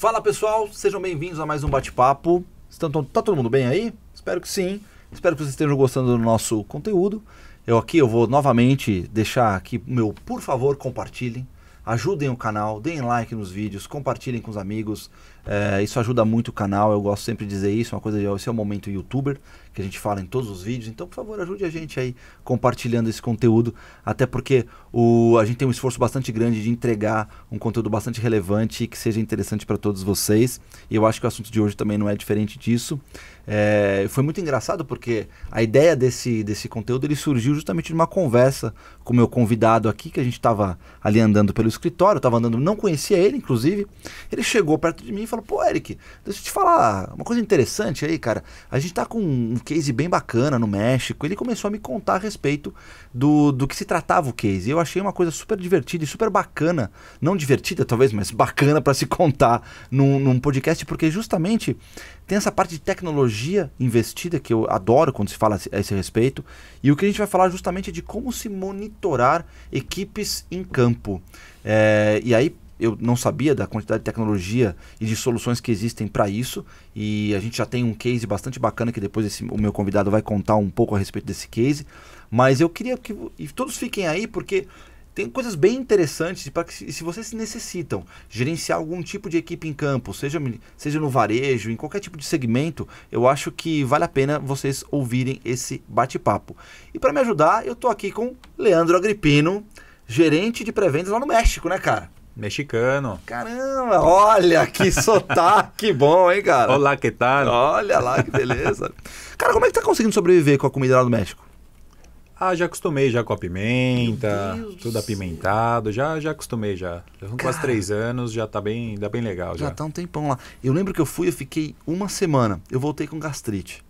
Fala pessoal, sejam bem-vindos a mais um bate-papo. Está tá todo mundo bem aí? Espero que sim. Espero que vocês estejam gostando do nosso conteúdo. Eu aqui eu vou novamente deixar aqui meu, por favor, compartilhem ajudem o canal, deem like nos vídeos, compartilhem com os amigos. É, isso ajuda muito o canal. Eu gosto sempre de dizer isso, é uma coisa de esse é o momento youtuber, que a gente fala em todos os vídeos. Então, por favor, ajude a gente aí compartilhando esse conteúdo, até porque o, a gente tem um esforço bastante grande de entregar um conteúdo bastante relevante e que seja interessante para todos vocês. E eu acho que o assunto de hoje também não é diferente disso. É, foi muito engraçado porque a ideia desse, desse conteúdo ele surgiu justamente de uma conversa com o meu convidado aqui, que a gente estava ali andando pelo escritório, estava andando, não conhecia ele, inclusive. Ele chegou perto de mim e falou: Pô, Eric, deixa eu te falar uma coisa interessante aí, cara. A gente está com um case bem bacana no México. Ele começou a me contar a respeito do, do que se tratava o case. Eu achei uma coisa super divertida e super bacana. Não divertida, talvez, mas bacana para se contar num, num podcast, porque justamente tem essa parte de tecnologia investida que eu adoro quando se fala a esse respeito. E o que a gente vai falar justamente é de como se monitorar equipes em campo. É, e aí, eu não sabia da quantidade de tecnologia e de soluções que existem para isso. E a gente já tem um case bastante bacana que depois esse, o meu convidado vai contar um pouco a respeito desse case. Mas eu queria que e todos fiquem aí porque tem coisas bem interessantes para que se vocês necessitam gerenciar algum tipo de equipe em campo, seja, seja no varejo, em qualquer tipo de segmento, eu acho que vale a pena vocês ouvirem esse bate-papo. E para me ajudar, eu estou aqui com Leandro Agripino, gerente de pré-vendas lá no México, né, cara? Mexicano. Caramba, olha que sotaque bom, hein, cara? Olá, que tal? Olha lá, que beleza. cara, como é que tá conseguindo sobreviver com a comida lá do México? Ah, já acostumei já com a pimenta, tudo apimentado, já já acostumei já. Já são quase três anos, já tá bem, dá bem legal já. Já tá um tempão lá. Eu lembro que eu fui, eu fiquei uma semana, eu voltei com gastrite.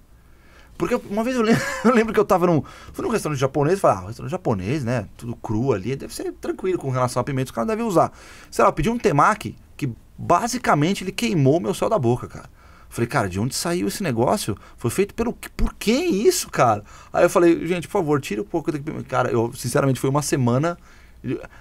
Porque uma vez eu lembro, eu lembro que eu tava num, fui num restaurante japonês e falei, ah, um restaurante japonês, né? Tudo cru ali, deve ser tranquilo com relação a pimenta, os caras devem usar. Sei lá, eu pedi um temaki que basicamente ele queimou meu céu da boca, cara. Falei, cara, de onde saiu esse negócio? Foi feito pelo. Por que isso, cara? Aí eu falei, gente, por favor, tira um pouco daqui. Cara, eu sinceramente foi uma semana.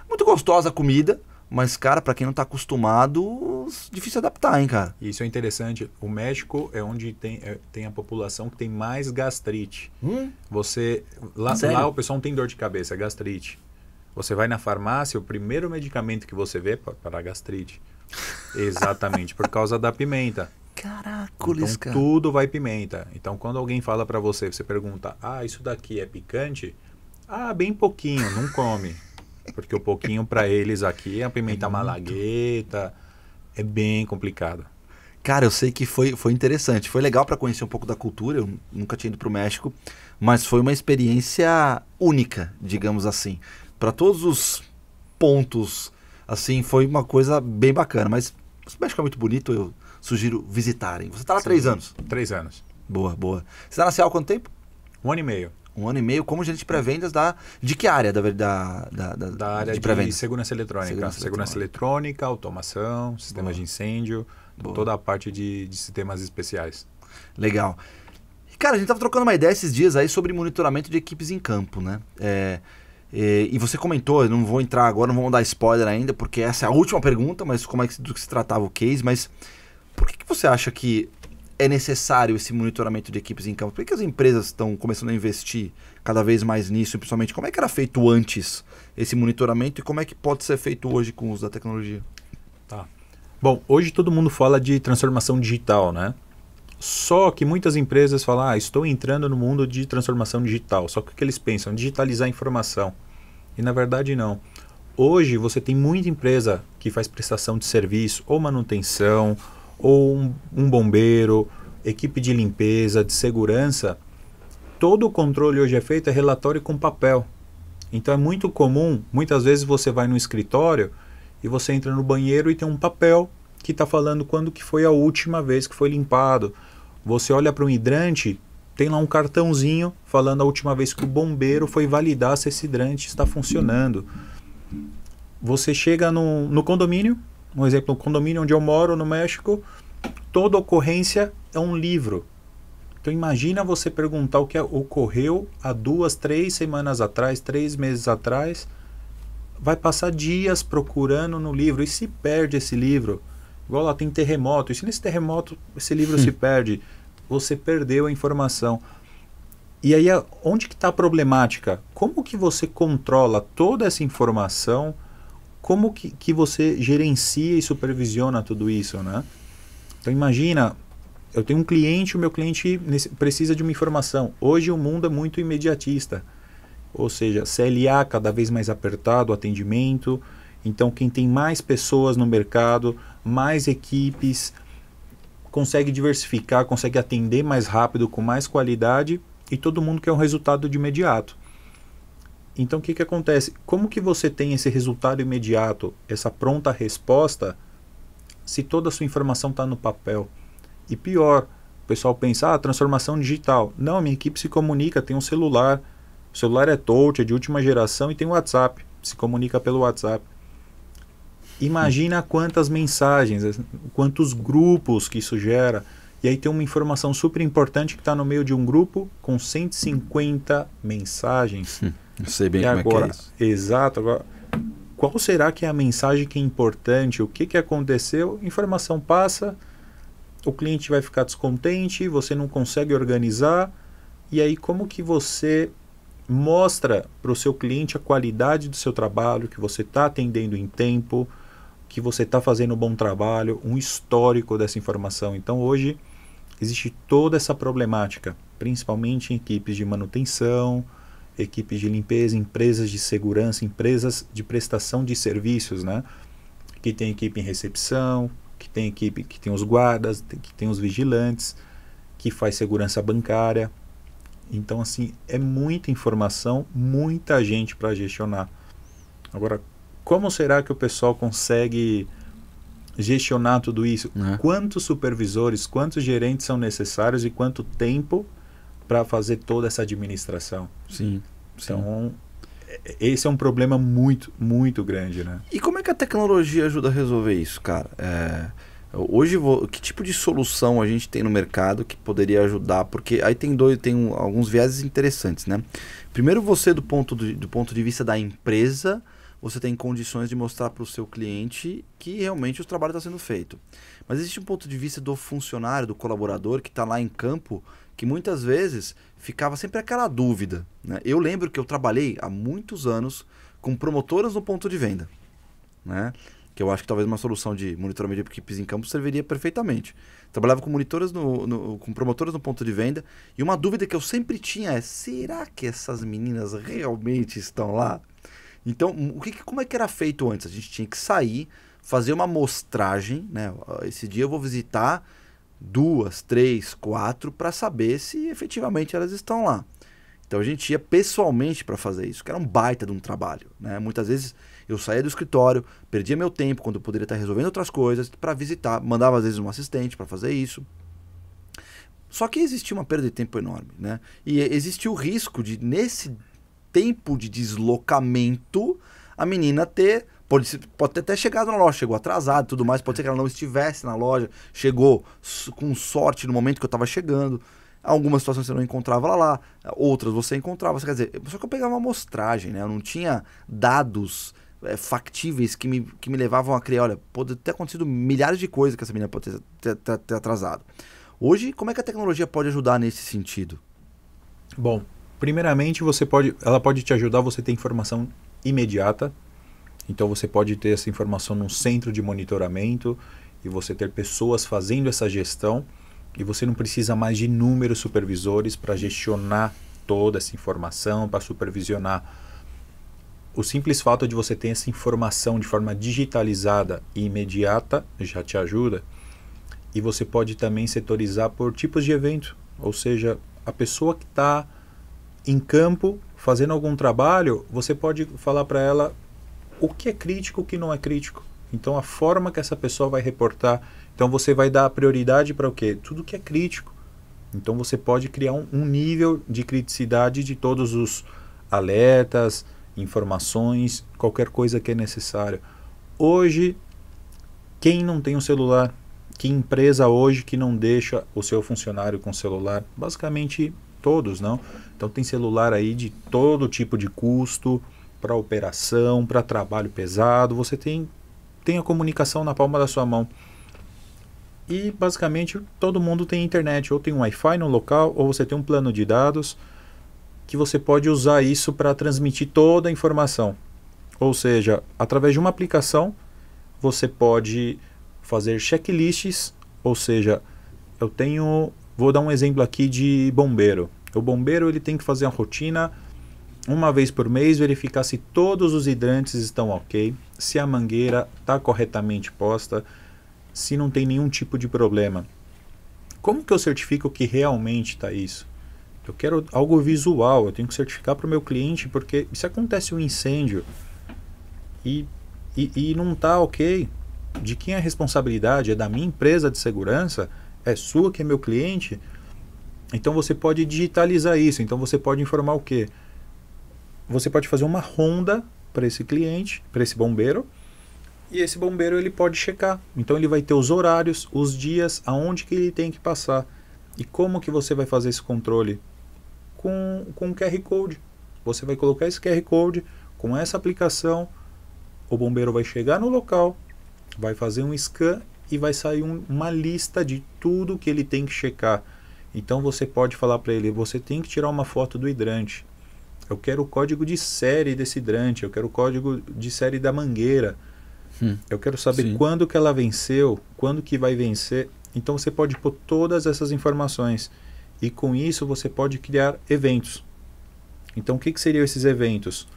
Muito gostosa a comida, mas, cara, para quem não tá acostumado, difícil adaptar, hein, cara. Isso é interessante. O México é onde tem, é, tem a população que tem mais gastrite. Hum? Você. Lá, lá o pessoal não tem dor de cabeça, é gastrite. Você vai na farmácia, o primeiro medicamento que você vê é para gastrite. Exatamente, por causa da pimenta. caraca então, cara. Tudo vai pimenta. Então, quando alguém fala para você, você pergunta: Ah, isso daqui é picante? Ah, bem pouquinho, não come. Porque o pouquinho para eles aqui é a pimenta é malagueta. É bem complicado. Cara, eu sei que foi, foi interessante. Foi legal para conhecer um pouco da cultura. Eu nunca tinha ido para o México, mas foi uma experiência única, digamos assim. Para todos os pontos, assim, foi uma coisa bem bacana. Mas o México é muito bonito, eu sugiro visitarem. Você está lá há três anos? Três anos. Boa, boa. Você está na Cial há quanto tempo? Um ano e meio um ano e meio como gerente de pré-vendas da de que área da da, da, da, área de, de segurança eletrônica, segurança, segurança eletrônica, eletrônica automação, sistemas de incêndio, Boa. toda a parte de, de sistemas especiais. Legal. Cara, a gente estava trocando uma ideia esses dias aí sobre monitoramento de equipes em campo, né? É, é e você comentou, eu não vou entrar agora, não vou dar spoiler ainda, porque essa é a última pergunta, mas como é que, do que se tratava o case, mas por que, que você acha que é necessário esse monitoramento de equipes em campo? Por que, as empresas estão começando a investir cada vez mais nisso? Principalmente, como é que era feito antes esse monitoramento e como é que pode ser feito hoje com o uso da tecnologia? Tá. Bom, hoje todo mundo fala de transformação digital, né? Só que muitas empresas falam, ah, estou entrando no mundo de transformação digital. Só que o que eles pensam? Digitalizar a informação. E na verdade não. Hoje você tem muita empresa que faz prestação de serviço ou manutenção, ou um, um bombeiro, equipe de limpeza, de segurança, todo o controle hoje é feito é relatório com papel. Então é muito comum, muitas vezes você vai no escritório e você entra no banheiro e tem um papel que está falando quando que foi a última vez que foi limpado. Você olha para um hidrante, tem lá um cartãozinho falando a última vez que o bombeiro foi validar se esse hidrante está funcionando. Você chega no, no condomínio, um exemplo, no condomínio onde eu moro, no México, toda ocorrência é um livro. Então imagina você perguntar o que ocorreu há duas, três semanas atrás, três meses atrás. Vai passar dias procurando no livro e se perde esse livro. Igual lá tem terremoto. E se nesse terremoto esse livro se hum. perde, você perdeu a informação. E aí, onde que está a problemática? Como que você controla toda essa informação como que, que você gerencia e supervisiona tudo isso, né? Então imagina, eu tenho um cliente, o meu cliente precisa de uma informação. Hoje o mundo é muito imediatista, ou seja, CLA cada vez mais apertado, atendimento. Então quem tem mais pessoas no mercado, mais equipes, consegue diversificar, consegue atender mais rápido, com mais qualidade e todo mundo quer um resultado de imediato. Então o que, que acontece? Como que você tem esse resultado imediato, essa pronta resposta, se toda a sua informação está no papel? E pior, o pessoal pensa, ah, transformação digital. Não, minha equipe se comunica, tem um celular, o celular é touch, é de última geração e tem WhatsApp, se comunica pelo WhatsApp. Imagina quantas mensagens, quantos grupos que isso gera. E aí tem uma informação super importante que está no meio de um grupo com 150 mensagens. Eu sei bem e como agora, é que é isso. Exato. Agora, qual será que é a mensagem que é importante? O que, que aconteceu? Informação passa, o cliente vai ficar descontente, você não consegue organizar. E aí, como que você mostra para o seu cliente a qualidade do seu trabalho, que você está atendendo em tempo, que você está fazendo um bom trabalho, um histórico dessa informação. Então, hoje existe toda essa problemática, principalmente em equipes de manutenção, equipes de limpeza, empresas de segurança, empresas de prestação de serviços, né? Que tem equipe em recepção, que tem equipe que tem os guardas, que tem os vigilantes, que faz segurança bancária. Então, assim, é muita informação, muita gente para gestionar. Agora, como será que o pessoal consegue gestionar tudo isso? Né? Quantos supervisores, quantos gerentes são necessários e quanto tempo para fazer toda essa administração. Sim, sim. Então, é, esse é um problema muito, muito grande, né? E como é que a tecnologia ajuda a resolver isso, cara? É, hoje, vou, que tipo de solução a gente tem no mercado que poderia ajudar? Porque aí tem dois, tem um, alguns viéses interessantes, né? Primeiro, você do ponto, do ponto de vista da empresa, você tem condições de mostrar para o seu cliente que realmente o trabalho está sendo feito. Mas existe um ponto de vista do funcionário, do colaborador que está lá em campo que muitas vezes ficava sempre aquela dúvida. Né? Eu lembro que eu trabalhei há muitos anos com promotoras no ponto de venda, né? que eu acho que talvez uma solução de monitoramento de equipes em campo serviria perfeitamente. Trabalhava com, monitoras no, no, com promotoras no ponto de venda e uma dúvida que eu sempre tinha é: será que essas meninas realmente estão lá? Então, hum, o que, como é que era feito antes? A gente tinha que sair, fazer uma amostragem, né? Esse dia eu vou visitar duas, três, quatro, para saber se efetivamente elas estão lá. Então a gente ia pessoalmente para fazer isso, que era um baita de um trabalho. Né? Muitas vezes eu saía do escritório, perdia meu tempo quando eu poderia estar resolvendo outras coisas para visitar, mandava às vezes um assistente para fazer isso. Só que existia uma perda de tempo enorme, né? E existia o risco de nesse tempo de deslocamento a menina ter Pode, pode ter até chegado na loja, chegou atrasado e tudo mais, pode ser que ela não estivesse na loja, chegou com sorte no momento que eu estava chegando. Algumas situações você não encontrava lá lá, outras você encontrava. Quer dizer, só que eu pegava uma amostragem, né? Eu não tinha dados é, factíveis que me, que me levavam a crer, olha, pode ter acontecido milhares de coisas que essa menina pode ter, ter, ter atrasado. Hoje, como é que a tecnologia pode ajudar nesse sentido? Bom, primeiramente você pode, ela pode te ajudar, você tem informação imediata, então você pode ter essa informação num centro de monitoramento e você ter pessoas fazendo essa gestão e você não precisa mais de inúmeros supervisores para gestionar toda essa informação, para supervisionar. O simples fato de você ter essa informação de forma digitalizada e imediata já te ajuda. E você pode também setorizar por tipos de evento, ou seja, a pessoa que está em campo fazendo algum trabalho, você pode falar para ela o que é crítico, o que não é crítico. Então, a forma que essa pessoa vai reportar. Então, você vai dar prioridade para o quê? Tudo que é crítico. Então, você pode criar um, um nível de criticidade de todos os alertas, informações, qualquer coisa que é necessário. Hoje, quem não tem um celular? Que empresa hoje que não deixa o seu funcionário com celular? Basicamente todos, não? Então tem celular aí de todo tipo de custo, para operação, para trabalho pesado, você tem, tem a comunicação na palma da sua mão. E basicamente todo mundo tem internet, ou tem um Wi-Fi no local, ou você tem um plano de dados que você pode usar isso para transmitir toda a informação. Ou seja, através de uma aplicação, você pode fazer checklists, ou seja, eu tenho, vou dar um exemplo aqui de bombeiro. O bombeiro ele tem que fazer a rotina uma vez por mês verificar se todos os hidrantes estão ok, se a mangueira está corretamente posta, se não tem nenhum tipo de problema. Como que eu certifico que realmente está isso? Eu quero algo visual, eu tenho que certificar para o meu cliente, porque se acontece um incêndio e, e, e não está ok, de quem é a responsabilidade? É da minha empresa de segurança? É sua que é meu cliente? Então você pode digitalizar isso, então você pode informar o quê? você pode fazer uma ronda para esse cliente, para esse bombeiro, e esse bombeiro ele pode checar. Então ele vai ter os horários, os dias, aonde que ele tem que passar. E como que você vai fazer esse controle? Com, com um QR Code. Você vai colocar esse QR Code com essa aplicação, o bombeiro vai chegar no local, vai fazer um scan e vai sair um, uma lista de tudo que ele tem que checar. Então você pode falar para ele, você tem que tirar uma foto do hidrante, eu quero o código de série desse hidrante, eu quero o código de série da mangueira. Hum, eu quero saber sim. quando que ela venceu, quando que vai vencer. Então você pode pôr todas essas informações e com isso você pode criar eventos. Então o que, que seriam esses eventos?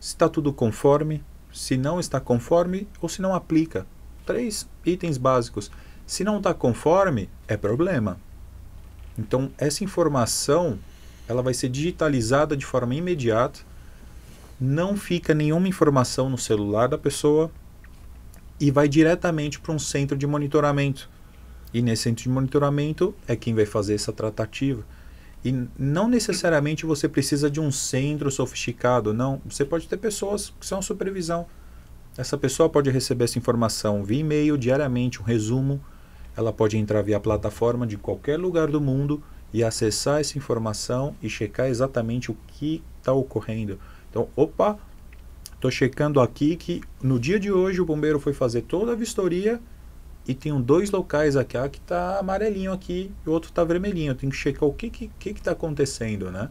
Se está tudo conforme, se não está conforme ou se não aplica. Três itens básicos. Se não está conforme, é problema. Então essa informação ela vai ser digitalizada de forma imediata, não fica nenhuma informação no celular da pessoa e vai diretamente para um centro de monitoramento. E nesse centro de monitoramento é quem vai fazer essa tratativa. E não necessariamente você precisa de um centro sofisticado, não. Você pode ter pessoas que são supervisão. Essa pessoa pode receber essa informação via e-mail diariamente, um resumo. Ela pode entrar via plataforma de qualquer lugar do mundo e acessar essa informação e checar exatamente o que está ocorrendo. Então, opa, estou checando aqui que no dia de hoje o bombeiro foi fazer toda a vistoria e tem dois locais aqui, que está amarelinho aqui e o outro está vermelhinho. Eu tenho que checar o que está que, que que tá acontecendo, né?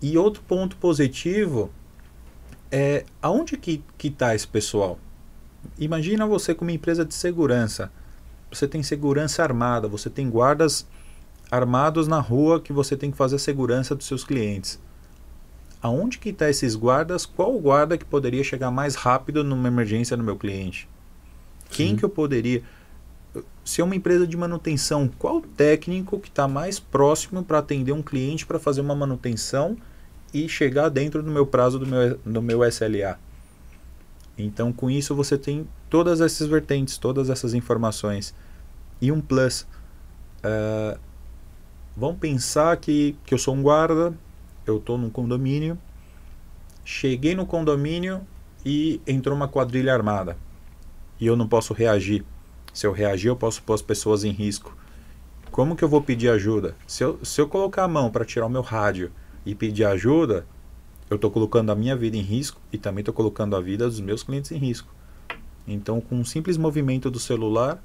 E outro ponto positivo é aonde que está esse pessoal? Imagina você com uma empresa de segurança. Você tem segurança armada, você tem guardas armados na rua que você tem que fazer a segurança dos seus clientes. Aonde que está esses guardas? Qual guarda que poderia chegar mais rápido numa emergência no meu cliente? Quem Sim. que eu poderia? Se é uma empresa de manutenção, qual técnico que está mais próximo para atender um cliente para fazer uma manutenção e chegar dentro do meu prazo do meu, do meu SLA? Então, com isso, você tem todas essas vertentes, todas essas informações. E um plus. Uh, Vamos pensar que, que eu sou um guarda, eu estou num condomínio, cheguei no condomínio e entrou uma quadrilha armada e eu não posso reagir. Se eu reagir, eu posso pôr as pessoas em risco. Como que eu vou pedir ajuda? Se eu, se eu colocar a mão para tirar o meu rádio e pedir ajuda, eu estou colocando a minha vida em risco e também estou colocando a vida dos meus clientes em risco. Então, com um simples movimento do celular,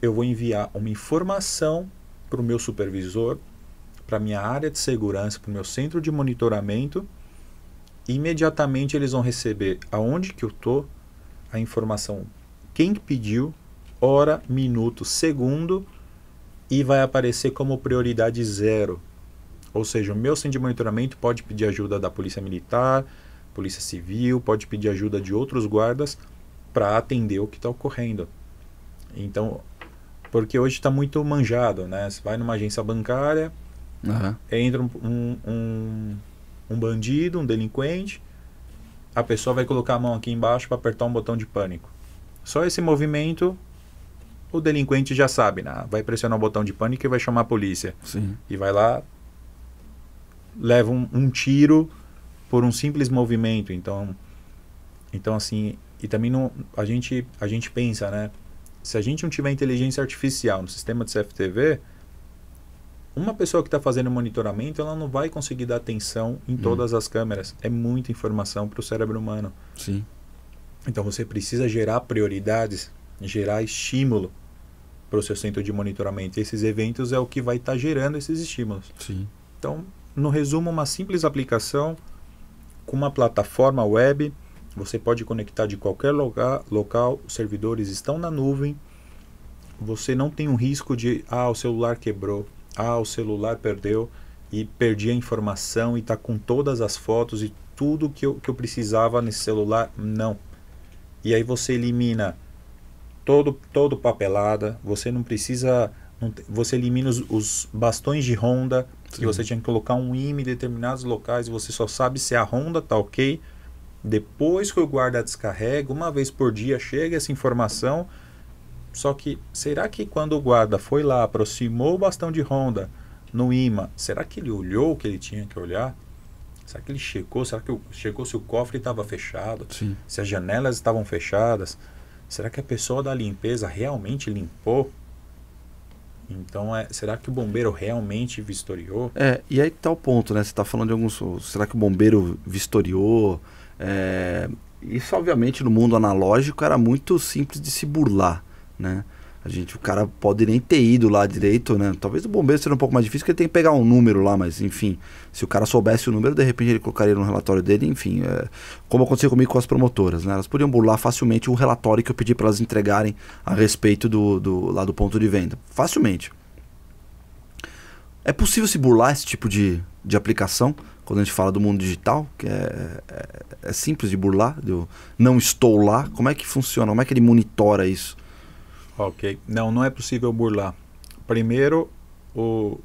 eu vou enviar uma informação para o meu supervisor, para a minha área de segurança, para o meu centro de monitoramento. Imediatamente eles vão receber aonde que eu estou, a informação, quem pediu, hora, minuto, segundo, e vai aparecer como prioridade zero. Ou seja, o meu centro de monitoramento pode pedir ajuda da Polícia Militar, Polícia Civil, pode pedir ajuda de outros guardas para atender o que está ocorrendo. Então, porque hoje está muito manjado, né? Você vai numa agência bancária, uhum. entra um, um, um, bandido, um delinquente, a pessoa vai colocar a mão aqui embaixo para apertar um botão de pânico. Só esse movimento o delinquente já sabe, né? vai pressionar o botão de pânico e vai chamar a polícia. Sim. E vai lá, leva um, um, tiro por um simples movimento. Então, então assim, e também não, a gente a gente pensa, né? se a gente não tiver inteligência artificial no sistema de CFTV, uma pessoa que está fazendo monitoramento, ela não vai conseguir dar atenção em hum. todas hum. as câmeras. É muita informação para o cérebro humano. Sim. Então você precisa gerar prioridades, gerar estímulo para o seu centro de monitoramento. E esses eventos é o que vai estar tá gerando esses estímulos. Sim. Então, no resumo, uma simples aplicação com uma plataforma web você pode conectar de qualquer lugar, local, os servidores estão na nuvem. Você não tem o um risco de ah, o celular quebrou, ah, o celular perdeu e perdi a informação e está com todas as fotos e tudo que eu, que eu precisava nesse celular. Não. E aí você elimina todo todo papelada, você não precisa não, você elimina os, os, bastões de ronda que você tinha que colocar um IME em determinados locais, você só sabe se a ronda está OK depois que o guarda descarrega, uma vez por dia chega essa informação. Só que será que quando o guarda foi lá, aproximou o bastão de ronda no imã, será que ele olhou o que ele tinha que olhar? Será que ele checou? Será que chegou se o cofre estava fechado? Sim. Se as janelas estavam fechadas? Será que a pessoa da limpeza realmente limpou? Então, é, será que o bombeiro realmente vistoriou? É, e aí está o ponto, né? Você está falando de alguns. Será que o bombeiro vistoriou? É, isso, obviamente, no mundo analógico era muito simples de se burlar, né? A gente, o cara pode nem ter ido lá direito, né? Talvez o bombeiro seja um pouco mais difícil, porque ele tem que pegar um número lá, mas enfim, se o cara soubesse o número, de repente ele colocaria no relatório dele, enfim. É, como aconteceu comigo com as promotoras, né? Elas podiam burlar facilmente o relatório que eu pedi para elas entregarem a respeito do, do, lá do ponto de venda. Facilmente. É possível se burlar esse tipo de, de aplicação? quando a gente fala do mundo digital, que é, é, é simples de burlar, eu não estou lá, como é que funciona? Como é que ele monitora isso? Ok. Não, não é possível burlar. Primeiro, o,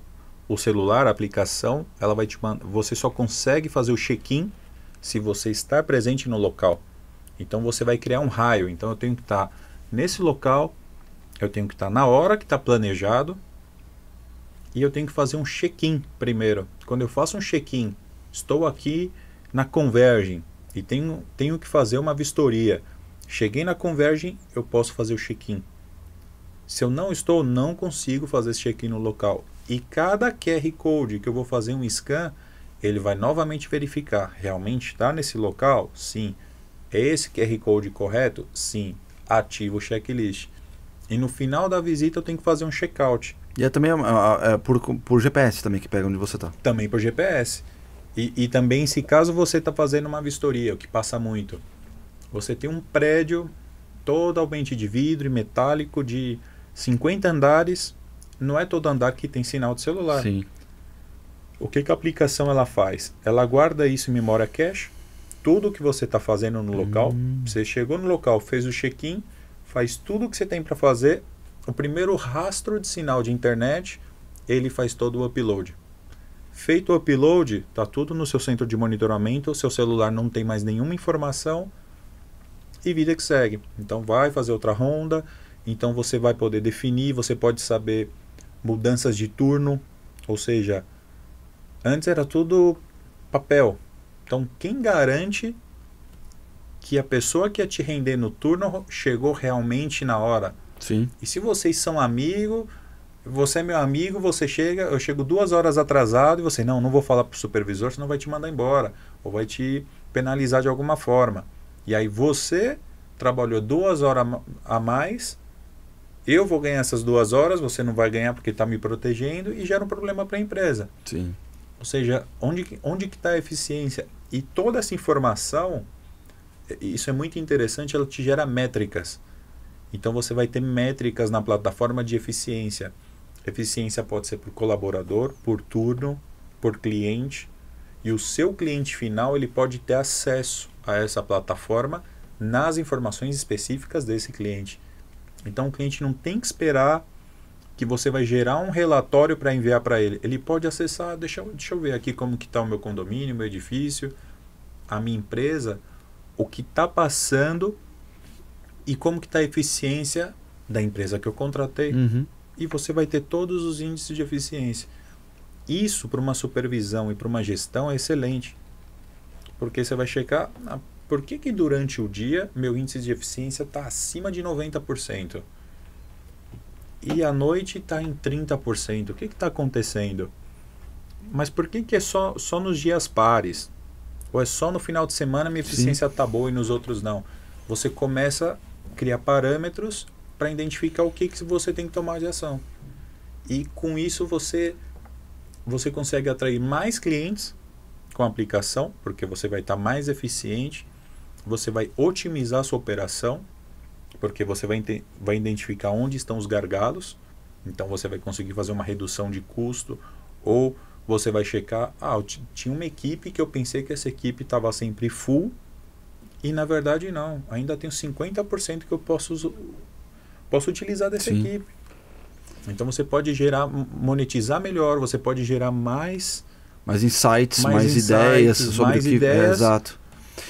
o celular, a aplicação, ela vai te mandar. Você só consegue fazer o check-in se você está presente no local. Então você vai criar um raio. Então eu tenho que estar tá nesse local, eu tenho que estar tá na hora que está planejado e eu tenho que fazer um check-in primeiro. Quando eu faço um check-in Estou aqui na Convergem e tenho, tenho que fazer uma vistoria. Cheguei na Convergem, eu posso fazer o check-in. Se eu não estou, não consigo fazer esse check-in no local. E cada QR Code que eu vou fazer um scan, ele vai novamente verificar. Realmente está nesse local? Sim. É esse QR Code correto? Sim. Ativo o checklist. E no final da visita eu tenho que fazer um check-out. E é também é, é por, por GPS também que pega onde você está. Também por GPS. E, e também, se caso você está fazendo uma vistoria, o que passa muito, você tem um prédio totalmente de vidro e metálico de 50 andares, não é todo andar que tem sinal de celular. Sim. O que, que a aplicação ela faz? Ela guarda isso em memória cache, tudo que você está fazendo no local. Hum. Você chegou no local, fez o check-in, faz tudo o que você tem para fazer. O primeiro rastro de sinal de internet, ele faz todo o upload. Feito o upload, tá tudo no seu centro de monitoramento, seu celular não tem mais nenhuma informação e vida que segue. Então vai fazer outra ronda, então você vai poder definir, você pode saber mudanças de turno, ou seja, antes era tudo papel. Então quem garante que a pessoa que ia te render no turno chegou realmente na hora? Sim. E se vocês são amigos, você é meu amigo, você chega, eu chego duas horas atrasado e você, não, não vou falar para o supervisor, senão vai te mandar embora, ou vai te penalizar de alguma forma. E aí você trabalhou duas horas a mais, eu vou ganhar essas duas horas, você não vai ganhar porque está me protegendo e gera um problema para a empresa. Sim. Ou seja, onde, onde que está a eficiência? E toda essa informação, isso é muito interessante, ela te gera métricas. Então você vai ter métricas na plataforma de eficiência. Eficiência pode ser por colaborador, por turno, por cliente. E o seu cliente final ele pode ter acesso a essa plataforma nas informações específicas desse cliente. Então o cliente não tem que esperar que você vai gerar um relatório para enviar para ele. Ele pode acessar, deixa, deixa eu ver aqui como que está o meu condomínio, meu edifício, a minha empresa, o que está passando e como que está a eficiência da empresa que eu contratei. Uhum e você vai ter todos os índices de eficiência. Isso para uma supervisão e para uma gestão é excelente, porque você vai checar ah, por que, que durante o dia meu índice de eficiência está acima de 90% e à noite está em 30%. O que está acontecendo? Mas por que, que é só, só nos dias pares? Ou é só no final de semana minha eficiência está boa e nos outros não? Você começa a criar parâmetros para identificar o que, que você tem que tomar de ação. E com isso você você consegue atrair mais clientes com a aplicação, porque você vai estar tá mais eficiente, você vai otimizar a sua operação, porque você vai, vai identificar onde estão os gargalos, então você vai conseguir fazer uma redução de custo ou você vai checar, ah, tinha uma equipe que eu pensei que essa equipe estava sempre full e na verdade não, ainda tenho 50% que eu posso posso utilizar dessa Sim. equipe. Então você pode gerar, monetizar melhor, você pode gerar mais. Mais insights, mais, mais insights, ideias sobre mais o que. Ideias. É, exato.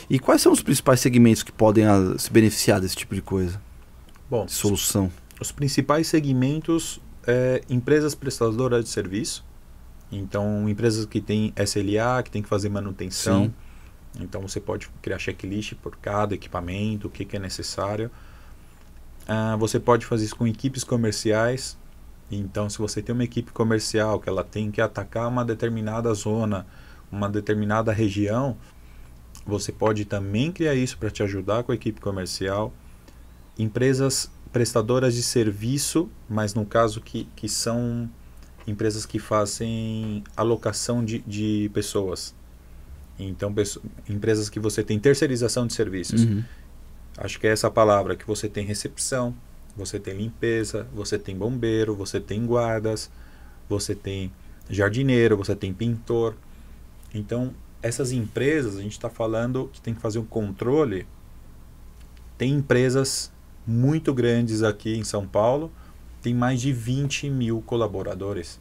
E quais são os principais segmentos que podem a, ah, se beneficiar desse tipo de coisa? Bom. De solução. Os, os principais segmentos é empresas prestadoras de serviço. Então, empresas que têm SLA, que tem que fazer manutenção. Sim. Então você pode criar checklist por cada equipamento, o que, que é necessário. Ah, você pode fazer isso com equipes comerciais. Então, se você tem uma equipe comercial que ela tem que atacar uma determinada zona, uma determinada região, você pode também criar isso para te ajudar com a equipe comercial. Empresas prestadoras de serviço, mas no caso que, que são empresas que fazem alocação de, de pessoas. Então, pessoas, empresas que você tem terceirização de serviços. Uhum. Acho que é essa palavra que você tem recepção, você tem limpeza, você tem bombeiro, você tem guardas, você tem jardineiro, você tem pintor. Então, essas empresas, a gente está falando que tem que fazer um controle. Tem empresas muito grandes aqui em São Paulo, tem mais de 20 mil colaboradores.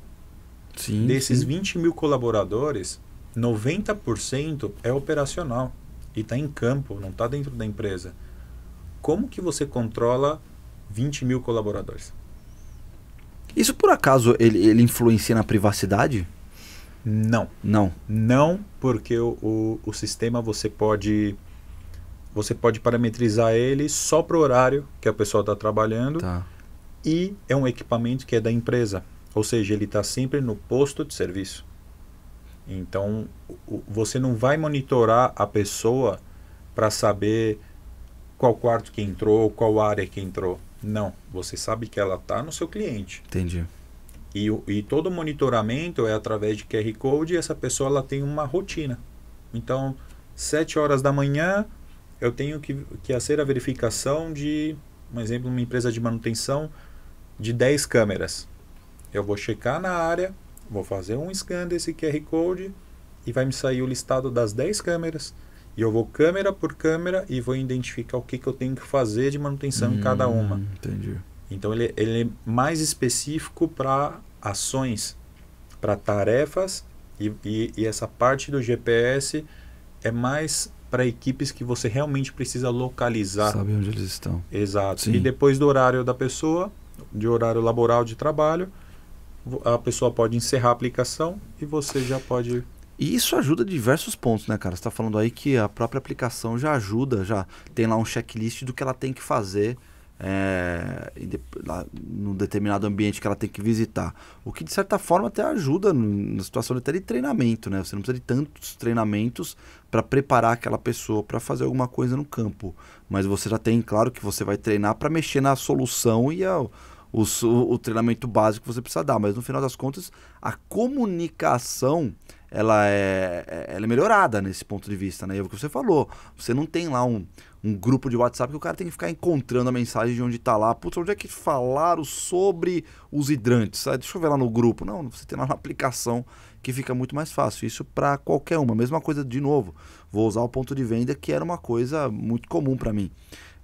Sim, Desses sim. 20 mil colaboradores, 90% é operacional e está em campo, não está dentro da empresa. Como que você controla 20 mil colaboradores? Isso por acaso ele, ele influencia na privacidade? Não. Não. Não, porque o, o, o, sistema você pode você pode parametrizar ele só para o horário que a pessoa está trabalhando. Tá. E é um equipamento que é da empresa. Ou seja, ele está sempre no posto de serviço. Então, o, você não vai monitorar a pessoa para saber qual quarto que entrou, qual área que entrou. Não, você sabe que ela está no seu cliente. Entendi. E, e todo monitoramento é através de QR Code e essa pessoa ela tem uma rotina. Então, 7 horas da manhã, eu tenho que, que a verificação de, um exemplo, uma empresa de manutenção de 10 câmeras. Eu vou checar na área, vou fazer um scan desse QR Code e vai me sair o listado das 10 câmeras e eu vou câmera por câmera e vou identificar o que, que eu tenho que fazer de manutenção hum, em cada hum, uma. Entendi. Então ele, ele é mais específico para ações, para tarefas e, e, e, essa parte do GPS é mais para equipes que você realmente precisa localizar. Sabe onde eles estão. Exato. Sim. E depois do horário da pessoa, de horário laboral de trabalho, a pessoa pode encerrar a aplicação e você já pode e isso ajuda diversos pontos, né, cara? Você está falando aí que a própria aplicação já ajuda, já tem lá um checklist do que ela tem que fazer é, lá, num determinado ambiente que ela tem que visitar. O que, de certa forma, até ajuda na situação até de treinamento, né? Você não precisa de tantos treinamentos para preparar aquela pessoa para fazer alguma coisa no campo. Mas você já tem, claro, que você vai treinar para mexer na solução e a, o, o, o treinamento básico que você precisa dar. Mas, no final das contas, a comunicação ela é, é, ela é melhorada nesse ponto de vista, né? E é o que você falou, você não tem lá um, um grupo de WhatsApp que o cara tem que ficar encontrando a mensagem de onde está lá. Putz, onde é que falaram sobre os hidrantes? Ah, deixa eu ver lá no grupo. Não, você tem lá na aplicação que fica muito mais fácil. Isso para qualquer uma. Mesma coisa de novo. Vou usar o ponto de venda que era uma coisa muito comum para mim.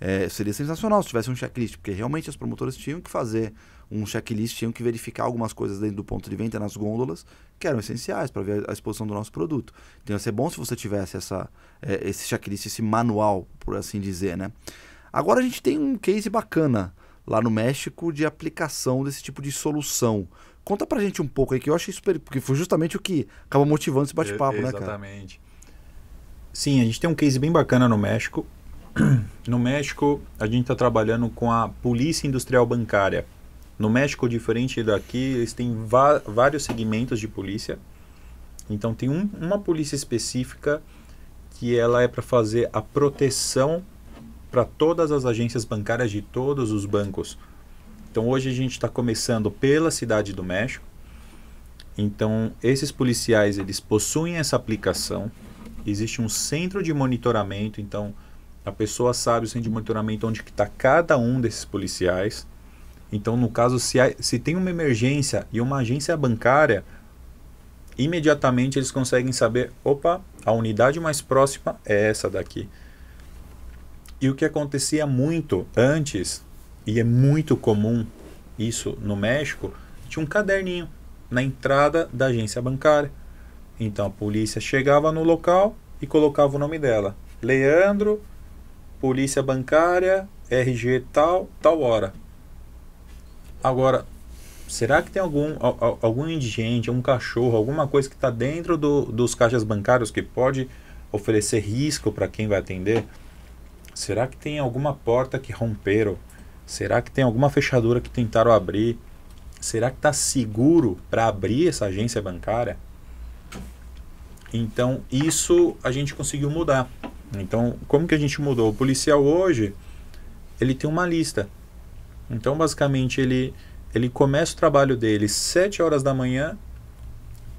É, seria sensacional se tivesse um checklist, porque realmente as promotoras tinham que fazer um checklist, tinham que verificar algumas coisas dentro do ponto de venda nas gôndolas que eram essenciais para ver a exposição do nosso produto. Então ia ser bom se você tivesse essa, é, esse checklist, esse manual, por assim dizer, né? Agora a gente tem um case bacana lá no México de aplicação desse tipo de solução. Conta pra gente um pouco aí, que eu achei super. Porque foi justamente o que acaba motivando esse bate-papo, né, cara? Exatamente. Sim, a gente tem um case bem bacana no México. No México, a gente está trabalhando com a Polícia Industrial Bancária. No México, diferente daqui, eles têm vários segmentos de polícia. Então, tem um, uma polícia específica que ela é para fazer a proteção para todas as agências bancárias de todos os bancos. Então, hoje a gente está começando pela cidade do México. Então, esses policiais, eles possuem essa aplicação. Existe um centro de monitoramento, então a pessoa sabe o centro de monitoramento onde está cada um desses policiais. Então, no caso, se, há, se tem uma emergência e uma agência bancária, imediatamente eles conseguem saber, opa, a unidade mais próxima é essa daqui. E o que acontecia muito antes, e é muito comum isso no México, tinha um caderninho na entrada da agência bancária. Então a polícia chegava no local e colocava o nome dela. Leandro polícia bancária, RG tal, tal hora. Agora, será que tem algum, algum indigente, um cachorro, alguma coisa que está dentro do, dos caixas bancários que pode oferecer risco para quem vai atender? Será que tem alguma porta que romperam? Será que tem alguma fechadura que tentaram abrir? Será que está seguro para abrir essa agência bancária? Então, isso a gente conseguiu mudar. Então, como que a gente mudou? O policial hoje, ele tem uma lista. Então, basicamente, ele, ele começa o trabalho dele 7 horas da manhã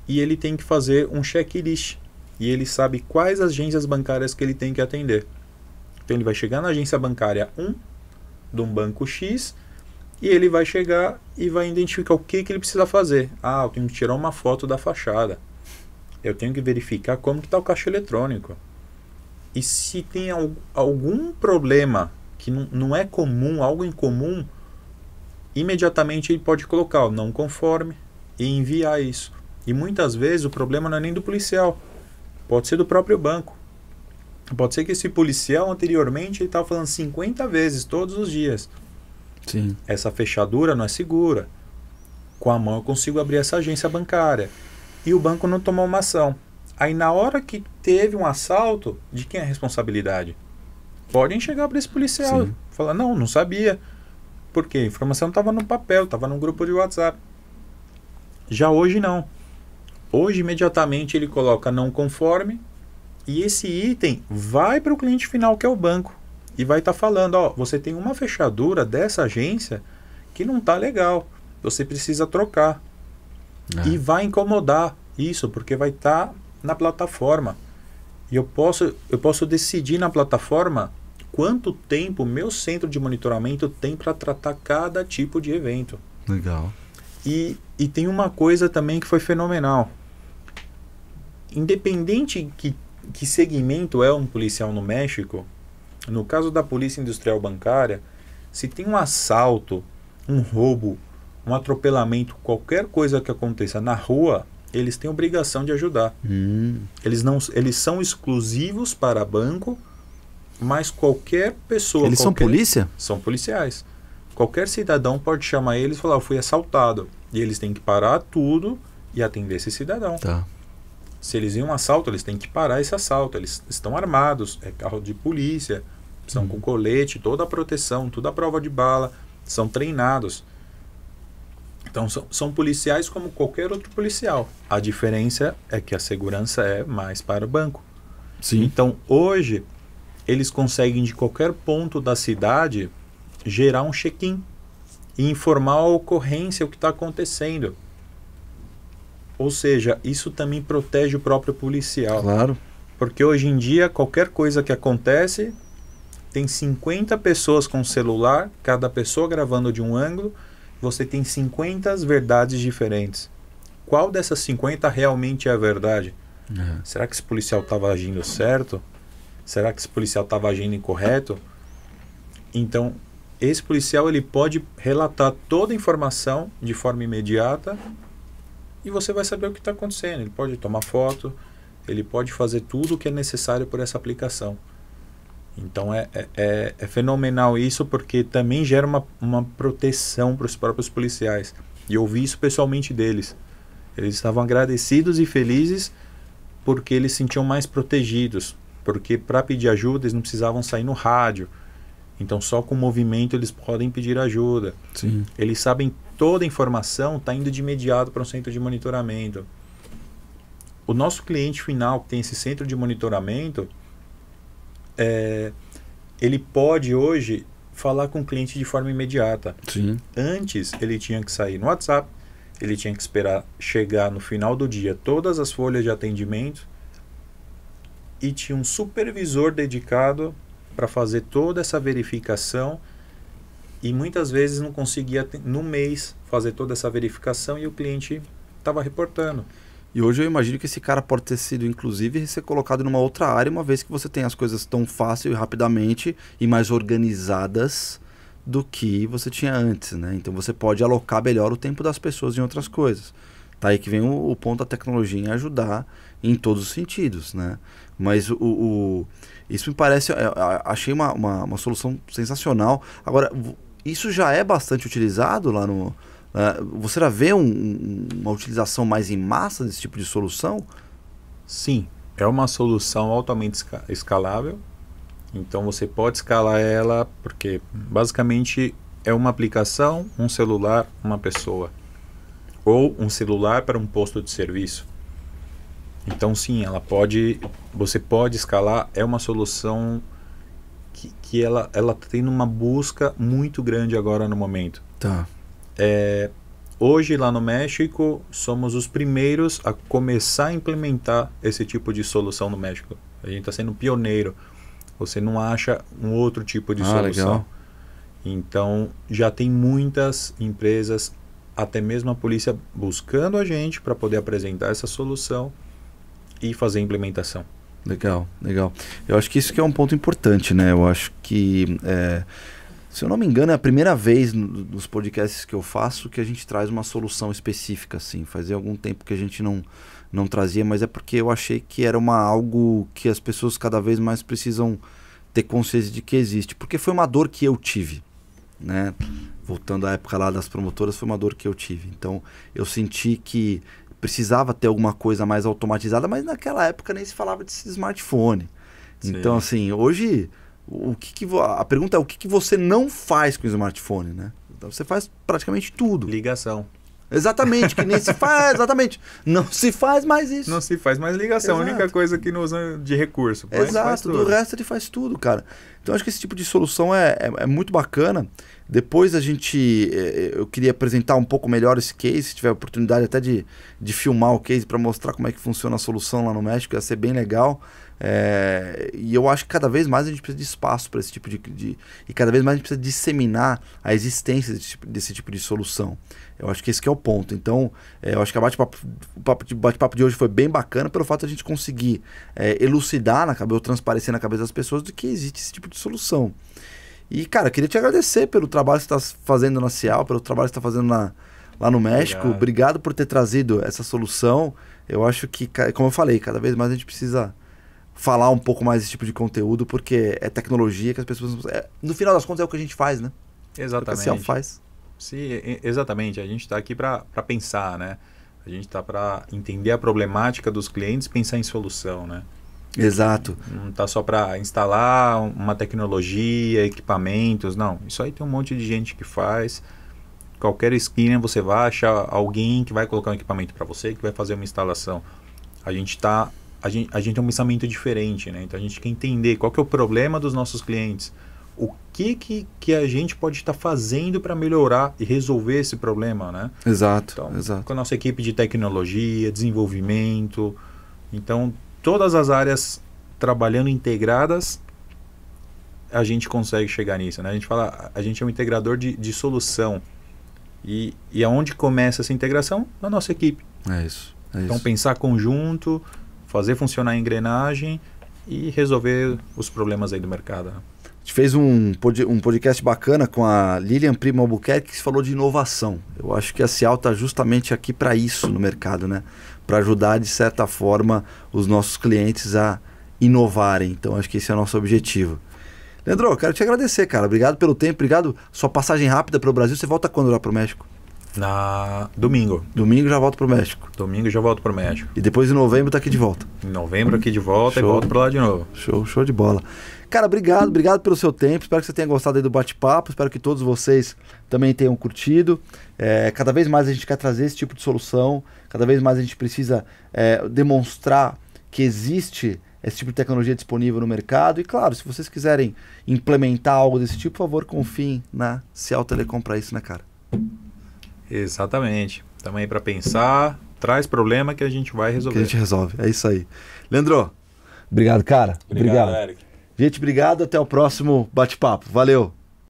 e ele tem que fazer um checklist. E ele sabe quais agências bancárias que ele tem que atender. Então, ele vai chegar na agência bancária 1, de um banco X, e ele vai chegar e vai identificar o que, que ele precisa fazer. Ah, eu tenho que tirar uma foto da fachada. Eu tenho que verificar como que está o caixa eletrônico. E se tem algum problema que não é comum, algo incomum, imediatamente ele pode colocar o não conforme e enviar isso. E muitas vezes o problema não é nem do policial, pode ser do próprio banco. Pode ser que esse policial anteriormente ele estava falando 50 vezes todos os dias. Sim. Essa fechadura não é segura. Com a mão eu consigo abrir essa agência bancária. E o banco não tomou uma ação. Aí na hora que teve um assalto, de quem é a responsabilidade? Podem chegar para esse policial Sim. falar, não, não sabia. Porque a informação estava no papel, estava no grupo de WhatsApp. Já hoje não. Hoje imediatamente ele coloca não conforme e esse item vai para o cliente final que é o banco e vai estar tá falando, ó, você tem uma fechadura dessa agência que não tá legal, você precisa trocar. Ah. E vai incomodar isso, porque vai estar tá na plataforma. E eu posso, eu posso decidir na plataforma quanto tempo meu centro de monitoramento tem para tratar cada tipo de evento. Legal. E, e tem uma coisa também que foi fenomenal. Independente que, que segmento é um policial no México, no caso da Polícia Industrial Bancária, se tem um assalto, um roubo, um atropelamento, qualquer coisa que aconteça na rua, eles têm obrigação de ajudar. Hum. Eles, não, eles são exclusivos para banco, mas qualquer pessoa. Eles qualquer, são polícia? São policiais. Qualquer cidadão pode chamar eles e falar: Eu fui assaltado. E eles têm que parar tudo e atender esse cidadão. Tá. Se eles em um assalto, eles têm que parar esse assalto. Eles estão armados, é carro de polícia, são hum. com colete, toda a proteção, toda a prova de bala, são treinados. Então são, são policiais como qualquer outro policial. A diferença é que a segurança é mais para o banco. Sim. Então hoje eles conseguem de qualquer ponto da cidade gerar um check-in e informar a ocorrência o que está acontecendo. Ou seja, isso também protege o próprio policial. Claro. Porque hoje em dia, qualquer coisa que acontece, tem 50 pessoas com celular, cada pessoa gravando de um ângulo, você tem 50 verdades diferentes. Qual dessas 50 realmente é a verdade? Uhum. Será que esse policial estava agindo certo? Será que esse policial estava agindo incorreto? Então, esse policial ele pode relatar toda a informação de forma imediata e você vai saber o que está acontecendo. Ele pode tomar foto, ele pode fazer tudo o que é necessário por essa aplicação. Então é, é, é, é fenomenal isso porque também gera uma, uma proteção para os próprios policiais. E eu ouvi isso pessoalmente deles. Eles estavam agradecidos e felizes porque eles se sentiam mais protegidos. Porque para pedir ajuda eles não precisavam sair no rádio. Então só com o movimento eles podem pedir ajuda. Sim. Eles sabem toda a informação, está indo de imediato para um centro de monitoramento. O nosso cliente final que tem esse centro de monitoramento, é, ele pode hoje falar com o cliente de forma imediata. Sim. Antes, ele tinha que sair no WhatsApp, ele tinha que esperar chegar no final do dia todas as folhas de atendimento e tinha um supervisor dedicado para fazer toda essa verificação e muitas vezes não conseguia no mês fazer toda essa verificação e o cliente estava reportando. E hoje eu imagino que esse cara pode ter sido, inclusive, ser colocado numa outra área, uma vez que você tem as coisas tão fácil e rapidamente e mais organizadas do que você tinha antes, né? Então você pode alocar melhor o tempo das pessoas em outras coisas. Tá aí que vem o, o ponto da tecnologia em ajudar em todos os sentidos, né? Mas o, o isso me parece, é, achei uma, uma, uma solução sensacional. Agora, isso já é bastante utilizado lá no, Uh, você já vê um, uma utilização mais em massa desse tipo de solução? Sim, é uma solução altamente escalável. Então você pode escalar ela porque basicamente é uma aplicação, um celular, uma pessoa ou um celular para um posto de serviço. Então sim, ela pode, você pode escalar. É uma solução que, que ela ela tá tem uma busca muito grande agora no momento. Tá. É, hoje, lá no México, somos os primeiros a começar a implementar esse tipo de solução no México. A gente está sendo pioneiro. Você não acha um outro tipo de ah, solução. Legal. Então, já tem muitas empresas, até mesmo a polícia, buscando a gente para poder apresentar essa solução e fazer a implementação. Legal, legal. Eu acho que isso que é um ponto importante, né? Eu acho que é, se eu não me engano, é a primeira vez nos podcasts que eu faço que a gente traz uma solução específica, assim. Fazia algum tempo que a gente não, não trazia, mas é porque eu achei que era uma algo que as pessoas cada vez mais precisam ter consciência de que existe. Porque foi uma dor que eu tive, né? Voltando à época lá das promotoras, foi uma dor que eu tive. Então, eu senti que precisava ter alguma coisa mais automatizada, mas naquela época nem se falava de smartphone. Sim. Então, assim, hoje o que, que a pergunta é o que, que você não faz com o smartphone, né? Então, você faz praticamente tudo. Ligação. Exatamente, que nem se faz, exatamente. Não se faz mais isso. Não se faz mais ligação, Exato. a única coisa que não usa de recurso. Exato, do resto ele faz tudo, cara. Então acho que esse tipo de solução é, é, é, muito bacana. Depois a gente. Eh, eh, eu queria apresentar um pouco melhor esse case, se tiver oportunidade até de, de filmar o case para mostrar como é que funciona a solução lá no México, ia ser bem legal. É, e eu acho que cada vez mais a gente precisa de espaço para esse tipo de, de, E cada vez mais a gente precisa disseminar a existência desse tipo, desse tipo de solução. Eu acho que esse que é o ponto. Então, é, eu acho que a bate-papo bate, de hoje foi bem bacana pelo fato de a gente conseguir é, elucidar na cabeça, ou transparecer na cabeça das pessoas do que existe esse tipo de solução. E, cara, eu queria te agradecer pelo trabalho que você está fazendo na Cial, pelo trabalho que você está fazendo na, lá no México. Obrigado. Obrigado por ter trazido essa solução. Eu acho que, como eu falei, cada vez mais a gente precisa falar um pouco mais desse tipo de conteúdo, porque é tecnologia que as pessoas. É, no final das contas, é o que a gente faz, né? Exatamente. o que a faz. Sim, exatamente. A gente está aqui para pensar, né? A gente está para entender a problemática dos clientes pensar em solução, né? Exato. Não está só para instalar uma tecnologia, equipamentos, não. Isso aí tem um monte de gente que faz. Qualquer esquina você vai achar alguém que vai colocar um equipamento para você, que vai fazer uma instalação. A gente está a gente, a gente tem um pensamento diferente, né? Então a gente quer entender qual que é o problema dos nossos clientes, o que que, que a gente pode estar tá fazendo para melhorar e resolver esse problema, né? Exato, então, exato. Com a nossa equipe de tecnologia, desenvolvimento, então todas as áreas trabalhando integradas, a gente consegue chegar nisso, né? A gente fala, a gente é um integrador de, de solução e, e aonde começa essa integração? Na nossa equipe. É isso. É então isso. pensar conjunto, fazer funcionar a engrenagem e resolver os problemas aí do mercado. Né? A gente fez um, pod um podcast bacana com a Lilian Prima Albuquerque que falou de inovação. Eu acho que a Cial está justamente aqui para isso no mercado, né? Para ajudar, de certa forma, os nossos clientes a inovarem. Então, acho que esse é o nosso objetivo. Leandro, quero te agradecer, cara. Obrigado pelo tempo, obrigado. Sua passagem rápida para o Brasil. Você volta quando lá para o México? Na domingo. Domingo já volto pro México. Domingo já volto pro México. E depois em novembro tá aqui de volta. Em novembro aqui de volta show. e volto para lá de novo. Show, show de bola. Cara, obrigado, obrigado pelo seu tempo. Espero que você tenha gostado aí do bate-papo. Espero que todos vocês também tenham curtido. É, cada vez mais a gente quer trazer esse tipo de solução. Cada vez mais a gente precisa é, demonstrar que existe esse tipo de tecnologia disponível no mercado. E claro, se vocês quiserem implementar algo desse tipo, por favor, confiem na Ciel Telecom para isso, né, cara? Exatamente. Estamos aí para pensar, traz problema que a gente vai resolver. Que a gente resolve, é isso aí. Leandro, obrigado, cara. Obrigado, obrigado. Eric. Gente, obrigado. Até o próximo bate-papo. Valeu.